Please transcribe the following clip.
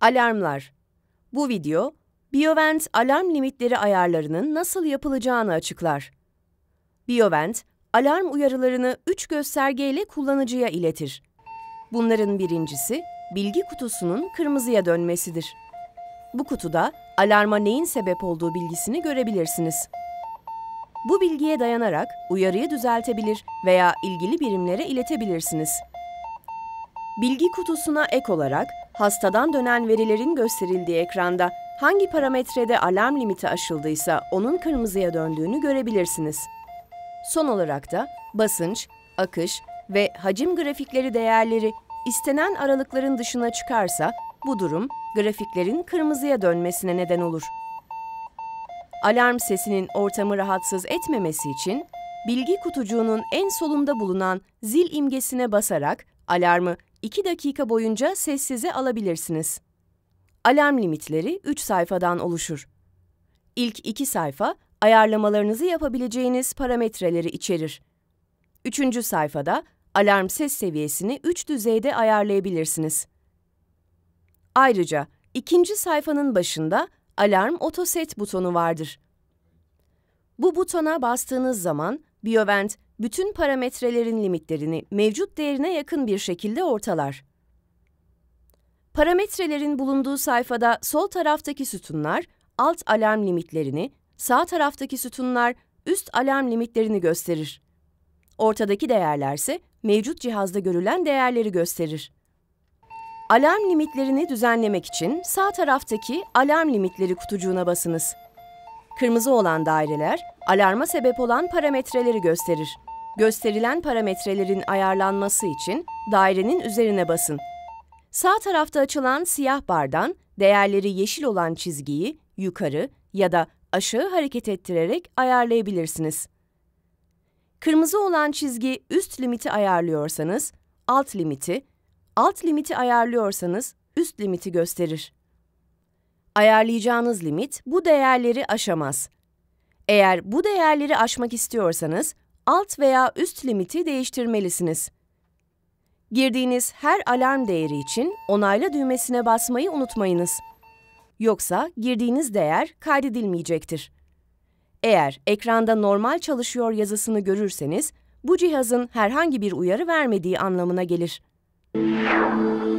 Alarmlar Bu video, Biovent alarm limitleri ayarlarının nasıl yapılacağını açıklar. Biovent, alarm uyarılarını üç göstergeyle kullanıcıya iletir. Bunların birincisi, bilgi kutusunun kırmızıya dönmesidir. Bu kutuda alarma neyin sebep olduğu bilgisini görebilirsiniz. Bu bilgiye dayanarak uyarıyı düzeltebilir veya ilgili birimlere iletebilirsiniz. Bilgi kutusuna ek olarak hastadan dönen verilerin gösterildiği ekranda hangi parametrede alarm limiti aşıldıysa onun kırmızıya döndüğünü görebilirsiniz. Son olarak da basınç, akış ve hacim grafikleri değerleri istenen aralıkların dışına çıkarsa bu durum grafiklerin kırmızıya dönmesine neden olur. Alarm sesinin ortamı rahatsız etmemesi için bilgi kutucuğunun en solunda bulunan zil imgesine basarak alarmı 2 dakika boyunca sessize alabilirsiniz. Alarm limitleri 3 sayfadan oluşur. İlk 2 sayfa ayarlamalarınızı yapabileceğiniz parametreleri içerir. Üçüncü sayfada alarm ses seviyesini 3 düzeyde ayarlayabilirsiniz. Ayrıca ikinci sayfanın başında alarm otoset butonu vardır. Bu butona bastığınız zaman BioVent bütün parametrelerin limitlerini mevcut değerine yakın bir şekilde ortalar. Parametrelerin bulunduğu sayfada sol taraftaki sütunlar alt alarm limitlerini, sağ taraftaki sütunlar üst alarm limitlerini gösterir. Ortadaki değerlerse mevcut cihazda görülen değerleri gösterir. Alarm limitlerini düzenlemek için sağ taraftaki alarm limitleri kutucuğuna basınız. Kırmızı olan daireler alarma sebep olan parametreleri gösterir. Gösterilen parametrelerin ayarlanması için dairenin üzerine basın. Sağ tarafta açılan siyah bardan değerleri yeşil olan çizgiyi yukarı ya da aşağı hareket ettirerek ayarlayabilirsiniz. Kırmızı olan çizgi üst limiti ayarlıyorsanız, alt limiti alt limiti ayarlıyorsanız üst limiti gösterir. Ayarlayacağınız limit bu değerleri aşamaz. Eğer bu değerleri aşmak istiyorsanız alt veya üst limiti değiştirmelisiniz. Girdiğiniz her alarm değeri için onayla düğmesine basmayı unutmayınız. Yoksa girdiğiniz değer kaydedilmeyecektir. Eğer ekranda normal çalışıyor yazısını görürseniz bu cihazın herhangi bir uyarı vermediği anlamına gelir. Thank you.